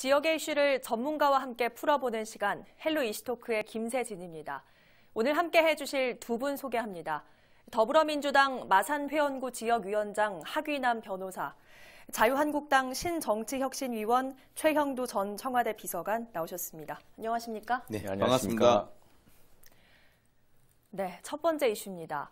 지역의 이슈를 전문가와 함께 풀어보는 시간, 헬로 이슈토크의 김세진입니다. 오늘 함께 해주실 두 분 소개합니다. 더불어민주당 마산회원구 지역위원장 하귀남 변호사, 자유한국당 신정치혁신위원 최형두 전 청와대 비서관 나오셨습니다. 안녕하십니까? 네, 안녕하십니까? 네, 반갑습니다. 네, 첫 번째 이슈입니다.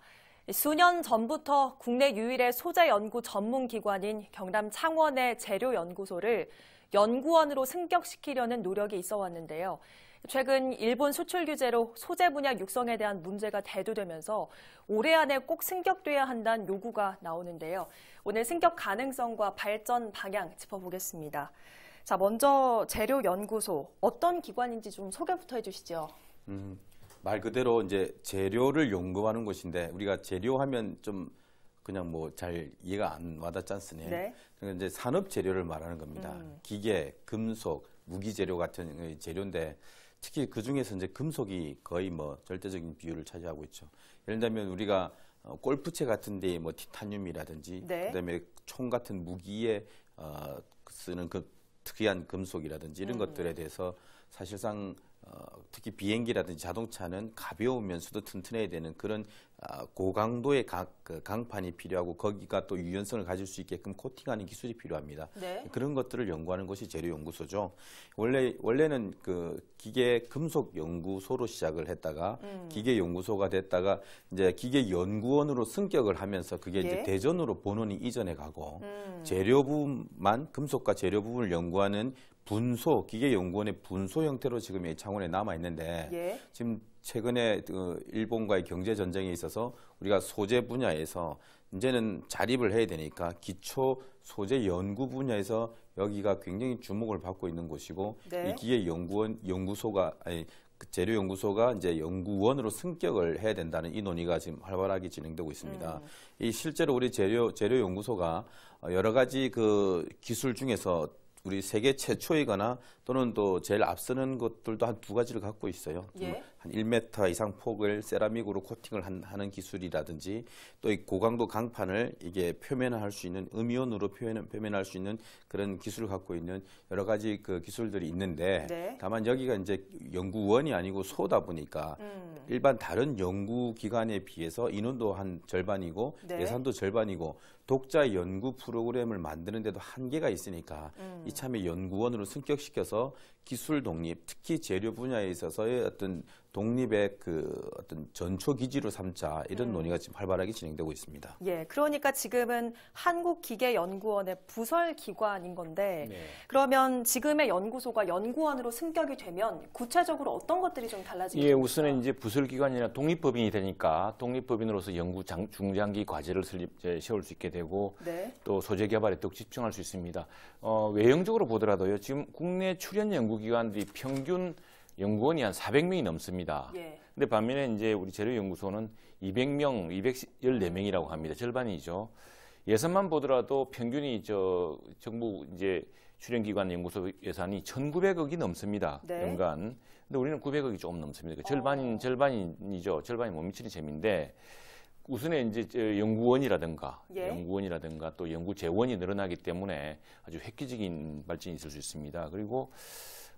수년 전부터 국내 유일의 소재 연구 전문 기관인 경남 창원의 재료연구소를 연구원으로 승격시키려는 노력이 있어 왔는데요. 최근 일본 수출 규제로 소재 분야 육성에 대한 문제가 대두되면서 올해 안에 꼭 승격돼야 한다는 요구가 나오는데요. 오늘 승격 가능성과 발전 방향 짚어보겠습니다. 자, 먼저 재료연구소 어떤 기관인지 좀 소개부터 해주시죠. 음, 말 그대로 이제 재료를 연구하는 곳인데 우리가 재료하면 좀 그냥 뭐 잘 이해가 안 와닿지 않습니 네. 그러니까 이제 산업 재료를 말하는 겁니다. 음. 기계, 금속, 무기 재료 같은 재료인데 특히 그 중에서 이제 금속이 거의 뭐 절대적인 비율을 차지하고 있죠. 예를 들면 우리가 어, 골프채 같은데 에뭐 티타늄이라든지 네. 그다음에 총 같은 무기에 어, 쓰는 그 특이한 금속이라든지 이런 음. 것들에 대해서 사실상 어, 특히 비행기라든지 자동차는 가벼우면서도 튼튼해야 되는 그런 아, 고강도의 강, 그 강판이 필요하고 거기가 또 유연성을 가질 수 있게끔 코팅하는 기술이 필요합니다. 네. 그런 것들을 연구하는 것이 재료연구소죠. 원래 원래는 그 기계 금속 연구소로 시작을 했다가 음. 기계 연구소가 됐다가 이제 기계 연구원으로 승격을 하면서 그게 예? 이제 대전으로 본원이 이전해 가고 음. 재료 부만 금속과 재료 부분을 연구하는 분소 기계 연구원의 분소 형태로 지금 이 창원에 남아 있는데 예. 지금 최근에 그 일본과의 경제 전쟁에 있어서 우리가 소재 분야에서 이제는 자립을 해야 되니까 기초 소재 연구 분야에서 여기가 굉장히 주목을 받고 있는 곳이고 네. 이 기계 연구원 연구소가 아니 그 재료 연구소가 이제 연구원으로 승격을 해야 된다는 이 논의가 지금 활발하게 진행되고 있습니다. 음. 이 실제로 우리 재료 재료 연구소가 여러 가지 그 기술 중에서 우리 세계 최초이거나 또는 또 제일 앞서는 것들도 한 두 가지를 갖고 있어요. 예. 한 1m 이상 폭을 세라믹으로 코팅을 한, 하는 기술이라든지 또 이 고강도 강판을 이게 표면화할 수 있는 음이온으로 표현, 표면화할 수 있는 그런 기술을 갖고 있는 여러 가지 그 기술들이 있는데 네. 다만 여기가 이제 연구원이 아니고 소다 보니까 음. 일반 다른 연구기관에 비해서 인원도 한 절반이고 네. 예산도 절반이고 독자 연구 프로그램을 만드는 데도 한계가 있으니까 음. 이참에 연구원으로 승격시켜서 기술 독립, 특히 재료 분야에 있어서의 어떤 독립의 그 어떤 전초 기지로 삼자 이런 음. 논의가 지금 활발하게 진행되고 있습니다. 예, 그러니까 지금은 한국기계연구원의 부설 기관인 건데 네. 그러면 지금의 연구소가 연구원으로 승격이 되면 구체적으로 어떤 것들이 좀 달라지게 예, 우선은 이제 부설 기관이나 독립법인이 되니까 독립법인으로서 연구 장, 중장기 과제를 설립, 세울 수 있게 되고 네. 또 소재 개발에 더욱 집중할 수 있습니다. 어, 외형적으로 보더라도요. 지금 국내 출연 연구기관들이 평균 연구원이 한 400명이 넘습니다. 예. 근데 반면에 이제 우리 재료연구소는 200명, 214명이라고 합니다. 절반이죠. 예산만 보더라도 평균이 저 정부 이제 출연기관 연구소 예산이 1,900억이 넘습니다. 네. 연간. 근데 우리는 900억이 조금 넘습니다. 그러니까 절반인 어. 절반이죠. 절반이 못 미치는 미인데 우선에 이제 연구원이라든가 예. 연구원이라든가 또 연구 재원이 늘어나기 때문에 아주 획기적인 발전이 있을 수 있습니다. 그리고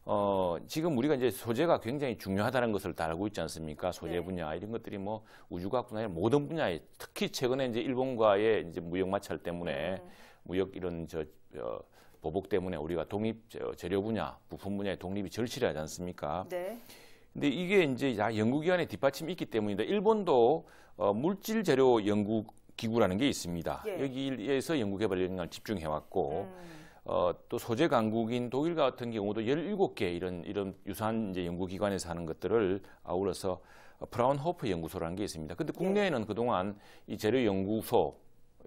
어, 지금 우리가 이제 소재가 굉장히 중요하다는 것을 다 알고 있지 않습니까? 소재 네. 분야 이런 것들이 뭐 우주과학뿐 아니 모든 분야에 특히 최근에 이제 일본과의 이제 무역 마찰 때문에 음. 무역 이런 저, 저 어, 보복 때문에 우리가 독립 재료 분야, 부품 분야의 독립이 절실하지 않습니까? 네. 근데 이게 이제 연구기관의 뒷받침이 있기 때문인데 일본도 어, 물질 재료 연구 기구라는 게 있습니다. 예. 여기에서 연구개발 연구을 집중해왔고 음. 어, 또 소재 강국인 독일 같은 경우도 17개 이런 이런 유사한 이제 연구기관에서 하는 것들을 아울러서 브라운호프 연구소라는 게 있습니다. 근데 네. 국내에는 그동안 이 재료 연구소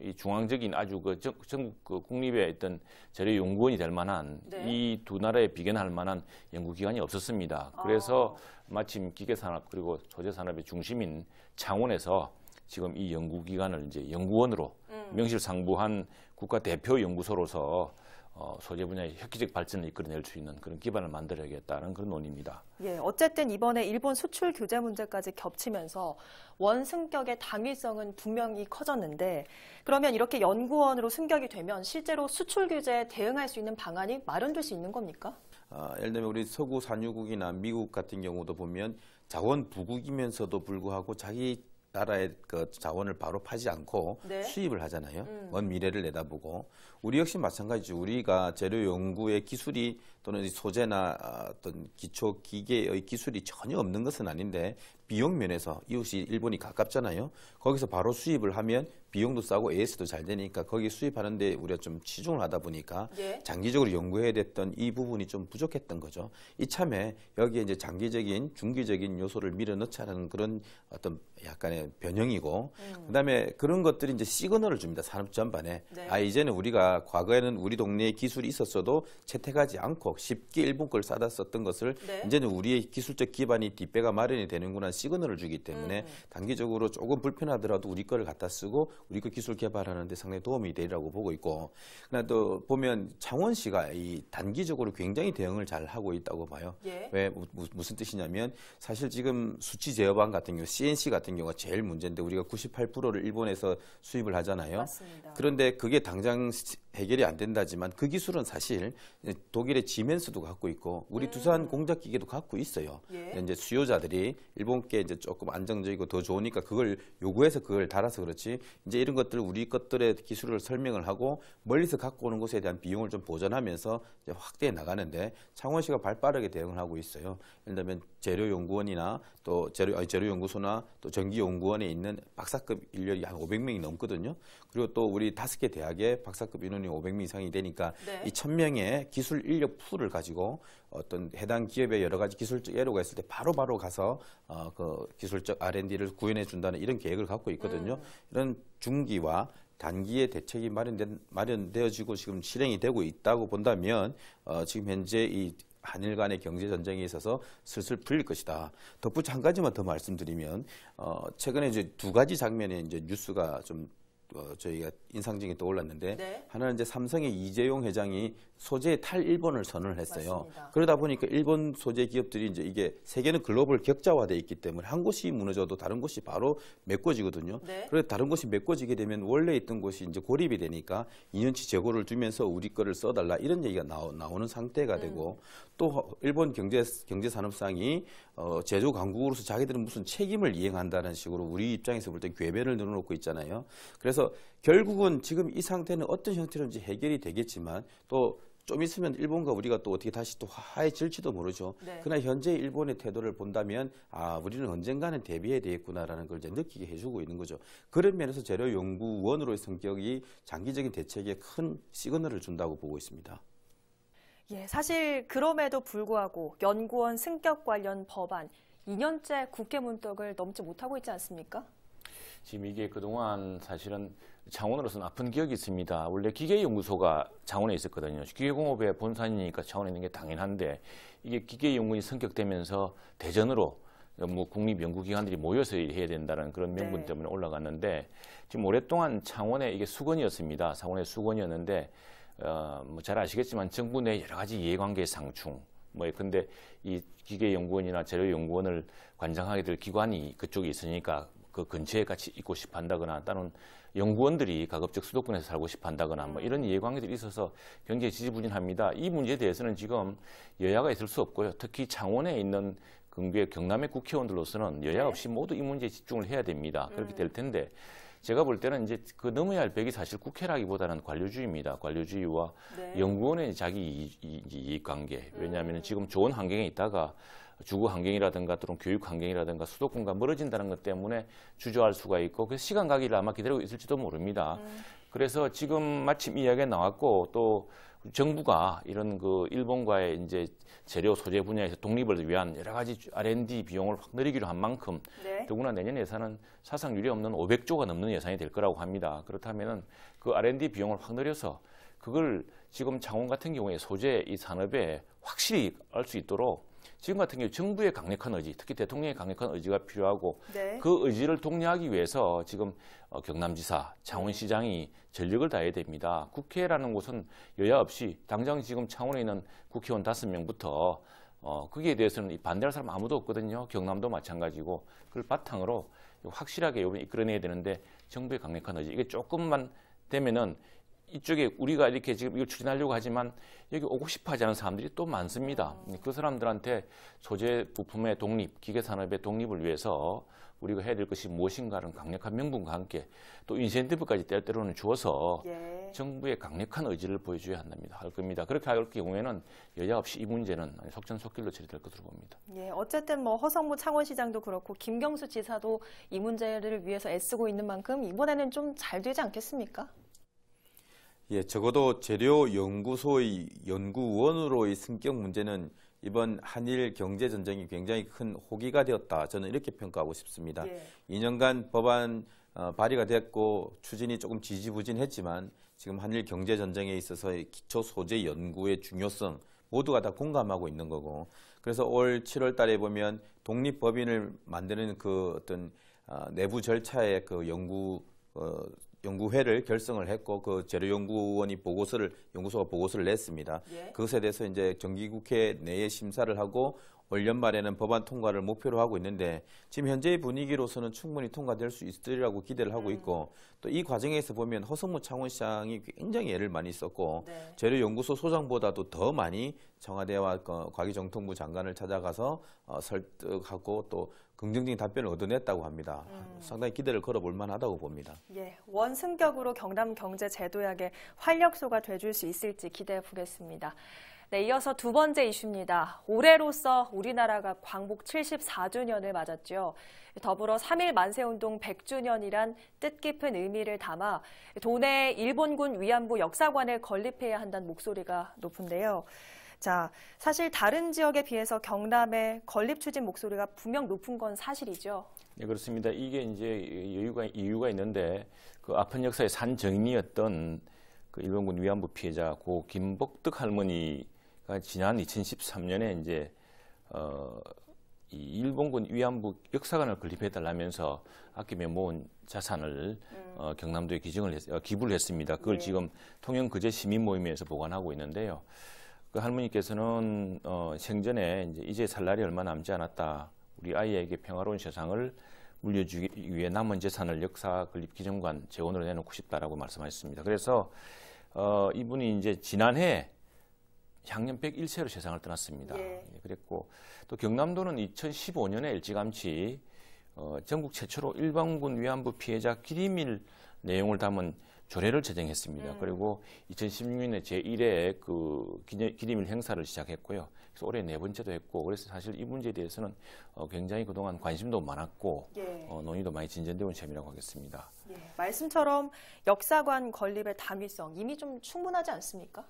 이 중앙적인 아주 그 전국 그 국립에 있던 재료 연구원이 될 만한 네. 이두 나라에 비견할 만한 연구기관이 없었습니다. 그래서 아. 마침 기계 산업 그리고 소재 산업의 중심인 창원에서 지금 이 연구기관을 이제 연구원으로 음. 명실상부한 국가 대표 연구소로서 어, 소재 분야의 획기적 발전을 이끌어낼 수 있는 그런 기반을 만들어야겠다는 그런 논의입니다. 예, 어쨌든 이번에 일본 수출 규제 문제까지 겹치면서 원 승격의 당위성은 분명히 커졌는데 그러면 이렇게 연구원으로 승격이 되면 실제로 수출 규제에 대응할 수 있는 방안이 마련될 수 있는 겁니까? 아, 예를 들면 우리 서구 산유국이나 미국 같은 경우도 보면 자원 부국이면서도 불구하고 자기 나라의 그 자원을 바로 파지 않고 네. 수입을 하잖아요. 음. 먼 미래를 내다보고 우리 역시 마찬가지죠. 우리가 재료 연구의 기술이 또는 소재나 아, 어떤 기초 기계의 기술이 전혀 없는 것은 아닌데 비용 면에서 이웃이 일본이 가깝잖아요. 거기서 바로 수입을 하면 비용도 싸고 AS도 잘 되니까 거기 수입하는데 우리가 좀 치중을 하다 보니까 예. 장기적으로 연구해야 됐던 이 부분이 좀 부족했던 거죠. 이참에 여기에 이제 장기적인 중기적인 요소를 밀어넣자는 그런 어떤 약간의 변형이고 음. 그다음에 그런 것들이 이제 시그널을 줍니다. 산업 전반에 네. 아 이제는 우리가 과거에는 우리 동네에 기술이 있었어도 채택하지 않고 쉽게 일본 걸 사다 썼던 것을 네. 이제는 우리의 기술적 기반이 뒷배가 마련이 되는구나 시그널을 주기 때문에 음, 음. 단기적으로 조금 불편하더라도 우리 거를 갖다 쓰고 우리 거 기술 개발하는 데 상당히 도움이 되리라고 보고 있고 그러나 또 보면 창원시가 이 단기적으로 굉장히 대응을 잘 하고 있다고 봐요. 예. 왜 무슨 뜻이냐면 사실 지금 수치 제어반 같은 경우 CNC 같은 경우가 제일 문제인데 우리가 98%를 일본에서 수입을 하잖아요. 맞습니다. 그런데 그게 당장 해결이 안 된다지만 그 기술은 사실 독일의 지 디멘스도 갖고 있고 우리 음. 두산 공작 기계도 갖고 있어요. 예. 이제 수요자들이 일본께 이제 조금 안정적이고 더 좋으니까 그걸 요구해서 그걸 달아서 그렇지. 이제 이런 것들 우리 것들의 기술을 설명을 하고 멀리서 갖고 오는 것에 대한 비용을 좀 보전하면서 확대해 나가는데 창원시가 발빠르게 대응을 하고 있어요. 예를 들면 재료연구원이나 또 재료 아니 재료연구소나 또 전기연구원에 있는 박사급 인력이 한 500명이 넘거든요. 그리고 또 우리 다섯 개대학의 박사급 인원이 500명 이상이 되니까 네. 이 1000명의 기술 인력 툴을 가지고 어떤 해당 기업의 여러 가지 기술적 예로가 있을 때 바로바로 바로 가서 어, 그 기술적 R&D를 구현해 준다는 이런 계획을 갖고 있거든요. 음. 이런 중기와 단기의 대책이 마련된, 마련되어지고 지금 실행이 되고 있다고 본다면 어, 지금 현재 이 한일 간의 경제 전쟁에 있어서 슬슬 풀릴 것이다. 덧붙여 한 가지만 더 말씀드리면 어, 최근에 이제 두 가지 장면에 이제 뉴스가 좀 어, 저희가 인상적인 떠올랐는데 네. 하나는 이제 삼성의 이재용 회장이 소재 탈일본을 선언을 했어요. 맞습니다. 그러다 보니까 일본 소재 기업들이 이제 이게 세계는 글로벌 격자화돼 있기 때문에 한 곳이 무너져도 다른 곳이 바로 메꿔지거든요. 네. 그래서 다른 곳이 메꿔지게 되면 원래 있던 곳이 이제 고립이 되니까 2년치 재고를 주면서 우리 거를 써달라 이런 얘기가 나오, 는 상태가 음. 되고 음. 또 일본 경제 경제산업상이 어, 제조 강국으로서 자기들은 무슨 책임을 이행한다는 식으로 우리 입장에서 볼 때 괴변을 늘어놓고 있잖아요. 그래서 결국은 지금 이 상태는 어떤 형태로든지 해결이 되겠지만 또좀 있으면 일본과 우리가 또 어떻게 다시 또 화해질지도 모르죠. 네. 그러나 현재 일본의 태도를 본다면 아 우리는 언젠가는 대비해야 되겠구나라는 걸 이제 느끼게 해주고 있는 거죠. 그런 면에서 재료연구원으로의 성격이 장기적인 대책에 큰 시그널을 준다고 보고 있습니다. 예, 사실 그럼에도 불구하고 연구원 승격 관련 법안 2년째 국회 문턱을 넘지 못하고 있지 않습니까? 지금 이게 그동안 사실은 창원으로서는 아픈 기억이 있습니다. 원래 기계연구소가 창원에 있었거든요. 기계공업의 본산이니까 창원에 있는 게 당연한데 이게 기계연구원이 성격되면서 대전으로 뭐 국립연구기관들이 모여서 해야 된다는 그런 네. 명분 네. 때문에 올라갔는데 지금 오랫동안 창원에 이게 수건이었습니다. 창원의 수건이었는데 어, 뭐잘 아시겠지만 정부 내 여러 가지 이해관계 상충 뭐 근데 이 기계연구원이나 재료연구원을 관장하게 될 기관이 그쪽에 있으니까 그 근처에 같이 있고 싶어 한다거나 다른 연구원들이 가급적 수도권에서 살고 싶어 한다거나 뭐 이런 이해관계들이 있어서 굉장히 지지부진합니다. 이 문제에 대해서는 지금 여야가 있을 수 없고요. 특히 창원에 있는 근교의 경남의 국회의원들로서는 여야 없이 네. 모두 이 문제에 집중을 해야 됩니다. 그렇게 될 음. 텐데 제가 볼 때는 이제 그 넘어야 할 벽이 사실 국회라기보다는 관료주의입니다. 관료주의와 네. 연구원의 자기 이익, 이익 관계. 왜냐하면 음. 지금 좋은 환경에 있다가 주거 환경이라든가 또는 교육 환경이라든가 수도권과 멀어진다는 것 때문에 주저할 수가 있고 그 시간 가기를 아마 기다리고 있을지도 모릅니다. 음. 그래서 지금 마침 이야기가 나왔고 또 정부가 이런 그 일본과의 이제 재료 소재 분야에서 독립을 위한 여러 가지 R&D 비용을 확 늘리기로 한 만큼 네. 더구나 내년 예산은 사상 유례 없는 500조가 넘는 예산이 될 거라고 합니다. 그렇다면은 그 R&D 비용을 확 늘려서 그걸 지금 창원 같은 경우에 소재 이 산업에 확실히 알 수 있도록 지금 같은 경우 정부의 강력한 의지, 특히 대통령의 강력한 의지가 필요하고 네. 그 의지를 독려하기 위해서 지금 어, 경남지사, 창원시장이 전력을 다해야 됩니다. 국회라는 곳은 여야 없이 당장 지금 창원에 있는 국회의원 다섯 명부터 어, 거기에 대해서는 반대할 사람 아무도 없거든요. 경남도 마찬가지고 그걸 바탕으로 확실하게 이번에 이끌어내야 되는데 정부의 강력한 의지 이게 조금만 되면은 이쪽에 우리가 이렇게 지금 이걸 추진하려고 하지만 여기 오고 싶어 하지 않은 사람들이 또 많습니다. 그 사람들한테 소재 부품의 독립, 기계 산업의 독립을 위해서 우리가 해야 될 것이 무엇인가를 강력한 명분과 함께 또 인센티브까지 때때로는 주어서 예. 정부의 강력한 의지를 보여줘야 한답니다. 할 겁니다. 그렇게 할 경우에는 여야 없이 이 문제는 속전속결로 처리될 것으로 봅니다. 예, 어쨌든 뭐 허성무 창원시장도 그렇고 김경수 지사도 이 문제를 위해서 애쓰고 있는 만큼 이번에는 좀 잘 되지 않겠습니까? 예, 적어도 재료연구소의 연구원으로의 승격 문제는 이번 한일 경제 전쟁이 굉장히 큰 호기가 되었다. 저는 이렇게 평가하고 싶습니다. 예. 2년간 법안 어, 발의가 됐고 추진이 조금 지지부진했지만 지금 한일 경제 전쟁에 있어서의 기초 소재 연구의 중요성 모두가 다 공감하고 있는 거고 그래서 올 7월 달에 보면 독립법인을 만드는 그 어떤 어, 내부 절차의 그 연구 어, 연구회를 결성을 했고 그 재료연구원이 보고서를 연구소가 보고서를 냈습니다. 예. 그것에 대해서 이제 정기국회 내에 심사를 하고 올 연말에는 법안 통과를 목표로 하고 있는데 지금 현재의 분위기로서는 충분히 통과될 수 있으리라고 기대를 하고 음. 있고 또 이 과정에서 보면 허성무 창원시장이 굉장히 애를 많이 썼고 네. 재료연구소 소장보다도 더 많이 청와대와 과기정통부 장관을 찾아가서 어, 설득하고 또 긍정적인 답변을 얻어냈다고 합니다. 음. 상당히 기대를 걸어볼 만하다고 봅니다. 예, 원승격으로 경남 경제 제도약의 활력소가 돼줄 수 있을지 기대해 보겠습니다. 네, 이어서 두 번째 이슈입니다. 올해로서 우리나라가 광복 74주년을 맞았죠. 더불어 3일 만세운동 100주년이란 뜻깊은 의미를 담아 도내 일본군 위안부 역사관을 건립해야 한다는 목소리가 높은데요. 자, 사실 다른 지역에 비해서 경남의 건립 추진 목소리가 분명 높은 건 사실이죠. 네, 그렇습니다. 이게 이제 이유가, 이유가 있는데 그 아픈 역사의 산정이었던 그 일본군 위안부 피해자 고 김복득 할머니 그러니까 지난 2013년에 이제 어, 이 일본군 위안부 역사관을 건립해달라면서 아낌에 모은 자산을 음. 어, 경남도에 기증을 했, 어, 기부를 했습니다. 그걸 네. 지금 통영 그제 시민 모임에서 보관하고 있는데요. 그 할머니께서는 어, 생전에 이제, 이제 살 날이 얼마 남지 않았다. 우리 아이에게 평화로운 세상을 물려주기 위해 남은 재산을 역사 건립 기증관 재원으로 내놓고 싶다라고 말씀하셨습니다. 그래서 어, 이분이 이제 지난해 향년 101세로 세상을 떠났습니다. 예. 예. 그랬고 또 경남도는 2015년에 일찌감치 어, 전국 최초로 일반군 위안부 피해자 기림일 내용을 담은 조례를 제정했습니다. 음. 그리고 2016년에 제1회 그기림일 행사를 시작했고요. 그래서 올해 네 번째도 했고 그래서 사실 이 문제에 대해서는 어, 굉장히 그동안 관심도 많았고 예. 어, 논의도 많이 진전되온 셈이라고 하겠습니다. 예. 말씀처럼 역사관 건립의 담위성 이미 좀 충분하지 않습니까?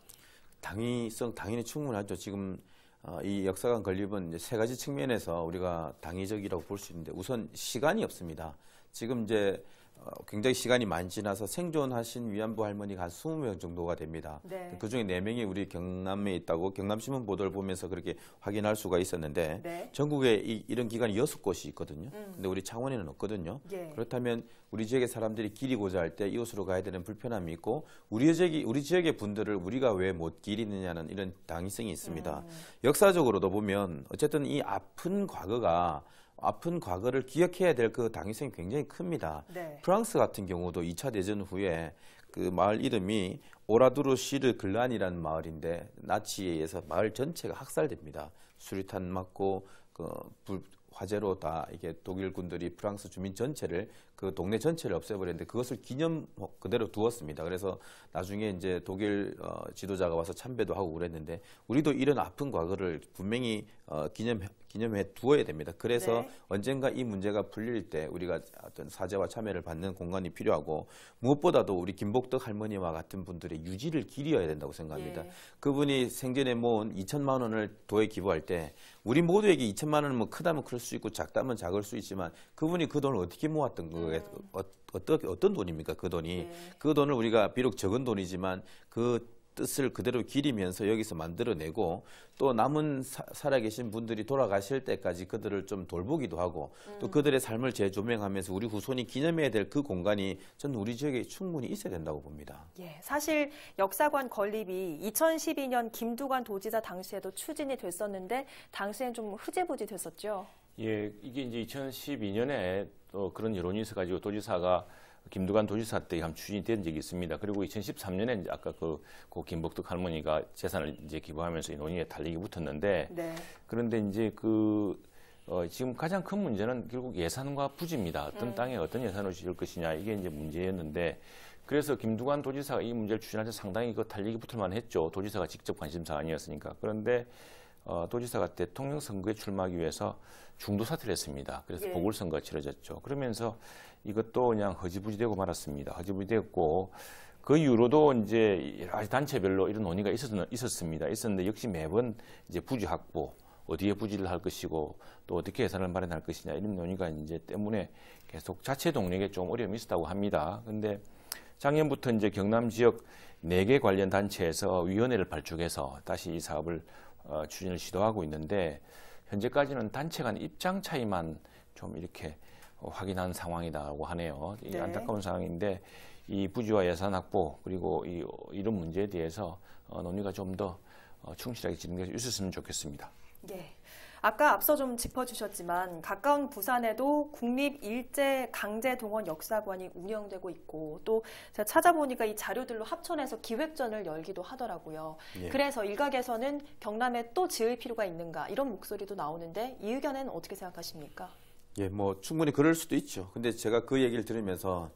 당위성 당연히 충분하죠. 지금 어, 이 역사관 건립은 세 가지 측면에서 우리가 당위적이라고 볼 수 있는데 우선 시간이 없습니다. 지금 이제 어, 굉장히 시간이 많이 지나서 생존하신 위안부 할머니가 한 20명 정도가 됩니다. 네. 그중에 4명이 우리 경남에 있다고 경남신문 보도를 보면서 그렇게 확인할 수가 있었는데 네. 전국에 이, 런 기관이 6곳이 있거든요. 음. 근데 우리 창원에는 없거든요. 예. 그렇다면 우리 지역의 사람들이 길이고자 할 때 이곳으로 가야 되는 불편함이 있고 우리 지역이 우리 지역의 분들을 우리가 왜못 길이느냐는 이런 당위성이 있습니다. 음. 역사적으로도 보면 어쨌든 이 아픈 과거가 아픈 과거를 기억해야 될 그 당위성이 굉장히 큽니다. 네. 프랑스 같은 경우도 2차 대전 후에 그 마을 이름이 오라두르 시르 글란이라는 마을인데 나치에 의해서 마을 전체가 학살됩니다. 수류탄 맞고 그 불, 화재로 다 이게 독일 군들이 프랑스 주민 전체를 그 동네 전체를 없애버렸는데 그것을 기념 뭐, 그대로 두었습니다. 그래서 나중에 이제 독일 어, 지도자가 와서 참배도 하고 그랬는데 우리도 이런 아픈 과거를 분명히 어, 기념 기념해 두어야 됩니다. 그래서 네. 언젠가 이 문제가 풀릴 때 우리가 어떤 사죄와 참여를 받는 공간이 필요하고 무엇보다도 우리 김복덕 할머니와 같은 분들의 유지를 기려야 된다고 생각합니다. 네. 그분이 생전에 모은 2천만 원을 도에 기부할 때때 우리 모두에게 2천만 원은 뭐 크다면 클수 뭐 있고 작다면 작을 수 있지만 그분이 그 돈을 어떻게 모았던 거에 음. 어, 어떻게 어떤 돈입니까 그 돈이 네. 그 돈을 우리가 비록 적은 돈이지만 그 뜻을 그대로 기리면서 여기서 만들어내고 또 남은 사, 살아계신 분들이 돌아가실 때까지 그들을 좀 돌보기도 하고 음. 또 그들의 삶을 재조명하면서 우리 후손이 기념해야 될 그 공간이 저는 우리 지역에 충분히 있어야 된다고 봅니다. 예, 사실 역사관 건립이 2012년 김두관 도지사 당시에도 추진이 됐었는데 당시에는좀 흐지부지 됐었죠. 예, 이게 이제 2012년에 또 그런 여론이 있어가지고 도지사가 김두관 도지사 때한 추진된 이 적이 있습니다. 그리고 2013년에 아까 그, 고 김복덕 할머니가 재산을 이제 기부하면서 논의에 달리기 붙었는데 네. 그런데 이제 그 어, 지금 가장 큰 문제는 결국 예산과 부지입니다. 어떤 음. 땅에 어떤 예산을 지을 것이냐 이게 이제 문제였는데 그래서 김두관 도지사가 이 문제를 추진할 때 상당히 그 달리기 붙을 만했죠. 도지사가 직접 관심 사아니었으니까 그런데 어, 도지사가 대통령 선거에 출마하기 위해서 중도 사퇴를 했습니다. 그래서 예. 보궐선거가 치러졌죠. 그러면서 이것도 그냥 허지부지되고 말았습니다. 허지부지됐고 그 이후로도 이제 여러 가지 단체별로 이런 논의가 있었, 있었 습니다 있었는데 역시 매번 이제 부지 확보, 어디에 부지를 할 것이고 또 어떻게 예산을 마련할 것이냐 이런 논의가 이제 때문에 계속 자체 동력에 좀 어려움이 있었다고 합니다. 그런데 작년부터 이제 경남 지역 4개 관련 단체에서 위원회를 발족해서 다시 이 사업을 어, 추진을 시도하고 있는데 현재까지는 단체 간 입장 차이만 좀 이렇게 어, 확인한 상황이라고 하네요. 이게 네. 안타까운 상황인데 이 부지와 예산 확보 그리고 이, 이런 문제에 대해서 어, 논의가 좀 더 어, 충실하게 진행될 수 있었으면 좋겠습니다. 네. 아까 앞서 좀 짚어주셨지만 가까운 부산에도 국립 일제 강제 동원 역사관이 운영되고 있고 또 제가 찾아보니까 이 자료들로 합천에서 기획전을 열기도 하더라고요. 예. 그래서 일각에서는 경남에 또 지을 필요가 있는가 이런 목소리도 나오는데 이 의견은 어떻게 생각하십니까? 예, 뭐 충분히 그럴 수도 있죠. 근데 제가 그 얘기를 들으면서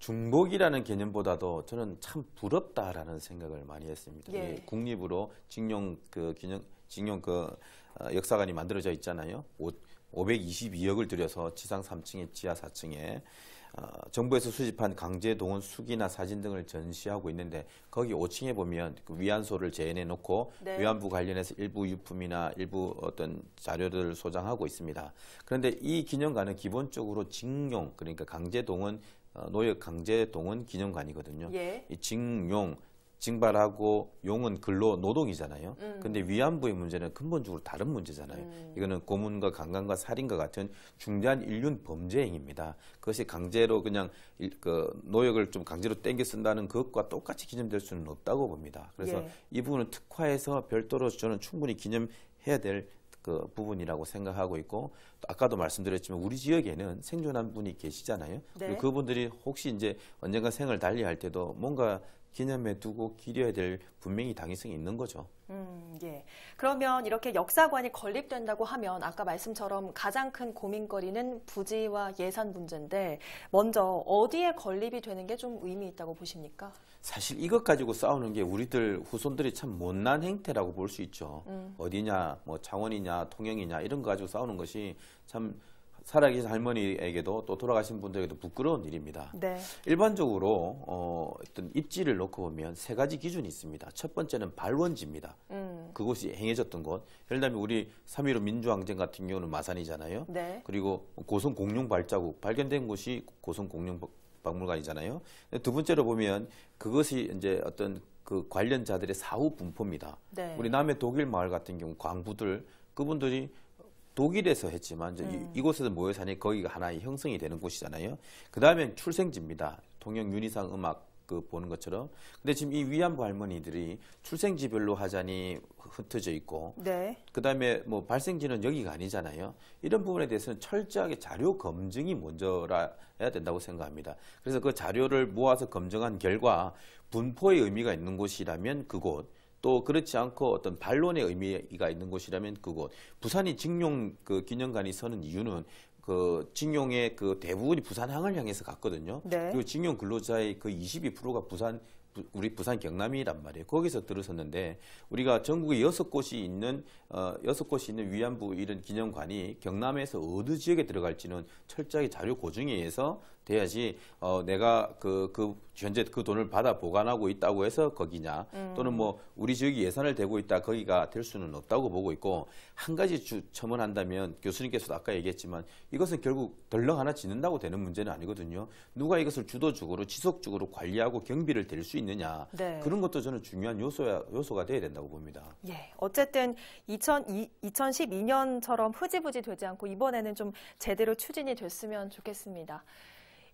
중복이라는 개념보다도 저는 참 부럽다라는 생각을 많이 했습니다. 예. 국립으로 징용그 기념 직용 그 어, 역사관이 만들어져 있잖아요. 522억을 들여서 지상 3층에 지하 4층에 어, 정부에서 수집한 강제 동원 수기나 사진 등을 전시하고 있는데 거기 5층에 보면 그 위안소를 재현해 놓고 네. 위안부 관련해서 일부 유품이나 일부 어떤 자료들을 소장하고 있습니다. 그런데 이 기념관은 기본적으로 징용 그러니까 강제 동원 어, 노역 강제 동원 기념관이거든요. 예. 이 징용 징발하고 용은 근로 노동이잖아요. 음. 근데 위안부의 문제는 근본적으로 다른 문제잖아요. 음. 이거는 고문과 강간과 살인과 같은 중대한 인륜 범죄 행위입니다. 그것이 강제로 그냥 그 노역을 좀 강제로 땡겨 쓴다는 것과 똑같이 기념될 수는 없다고 봅니다. 그래서 예. 이 부분은 특화해서 별도로 저는 충분히 기념해야 될 그 부분이라고 생각하고 있고 아까도 말씀드렸지만 우리 지역에는 생존한 분이 계시잖아요. 네. 그 그분들이 혹시 이제 언젠가 생을 달리할 때도 뭔가 기념해 두고 기려야 될 분명히 당위성이 있는 거죠. 음, 예. 그러면 이렇게 역사관이 건립된다고 하면 아까 말씀처럼 가장 큰 고민거리는 부지와 예산 문제인데 먼저 어디에 건립이 되는 게 좀 의미 있다고 보십니까? 사실 이것 가지고 싸우는 게 우리들 후손들이 참 못난 행태라고 볼 수 있죠. 음. 어디냐, 뭐 창원이냐, 통영이냐 이런 거 가지고 싸우는 것이 참 살아계신 할머니에게도 또 돌아가신 분들에게도 부끄러운 일입니다. 네. 일반적으로 어, 어떤 입지를 놓고 보면 세 가지 기준이 있습니다. 첫 번째는 발원지입니다. 음. 그곳이 행해졌던 곳. 예를 들면 우리 3.15 민주항쟁 같은 경우는 마산이잖아요. 네. 그리고 고성 공룡 발자국 발견된 곳이 고성 공룡 박물관이잖아요. 두 번째로 보면 그것이 이제 어떤 그 관련자들의 사후 분포입니다. 네. 우리 남해 독일 마을 같은 경우 광부들 그분들이 독일에서 했지만 음. 이곳에서 모여 사니 거기가 하나의 형성이 되는 곳이잖아요. 그다음에 출생지입니다. 동양 윤희상 음악 그 보는 것처럼. 근데 지금 이 위안부 할머니들이 출생지별로 하자니 흩어져 있고, 네. 그다음에 뭐 발생지는 여기가 아니잖아요. 이런 부분에 대해서는 철저하게 자료 검증이 먼저라야 해 된다고 생각합니다. 그래서 그 자료를 모아서 검증한 결과 분포의 의미가 있는 곳이라면 그곳, 또 그렇지 않고 어떤 반론의 의미가 있는 곳이라면 그곳. 부산이 징용 그 기념관이 서는 이유는 그 징용의 그 대부분이 부산항을 향해서 갔거든요. 네. 그리고 징용 근로자의 그 22%가 부산 우리 부산 경남이란 말이에요. 거기서 들었었는데 우리가 전국에 여섯 곳이 있는 어 여섯 곳이 있는 위안부 이런 기념관이 경남에서 어느 지역에 들어갈지는 철저하게 자료 고증에 의해서 돼야지 어 내가 그그 그 현재 그 돈을 받아 보관하고 있다고 해서 거기냐 음. 또는 뭐 우리 지역이 예산을 대고 있다 거기가 될 수는 없다고 보고 있고 한 가지 주, 첨언한다면 교수님께서도 아까 얘기했지만 이것은 결국 덜렁 하나 짓는다고 되는 문제는 아니거든요. 누가 이것을 주도적으로 지속적으로 관리하고 경비를 댈 수 있느냐 네. 그런 것도 저는 중요한 요소야, 요소가 돼야 된다고 봅니다. 예, 어쨌든 2002, 2012년처럼 흐지부지 되지 않고 이번에는 좀 제대로 추진이 됐으면 좋겠습니다.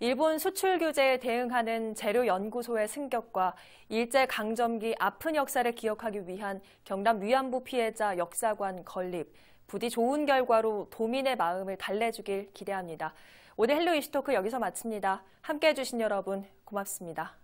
일본 수출 규제에 대응하는 재료연구소의 승격과 일제강점기 아픈 역사를 기억하기 위한 경남 위안부 피해자 역사관 건립, 부디 좋은 결과로 도민의 마음을 달래주길 기대합니다. 오늘 헬로 이슈토크 여기서 마칩니다. 함께해 주신 여러분 고맙습니다.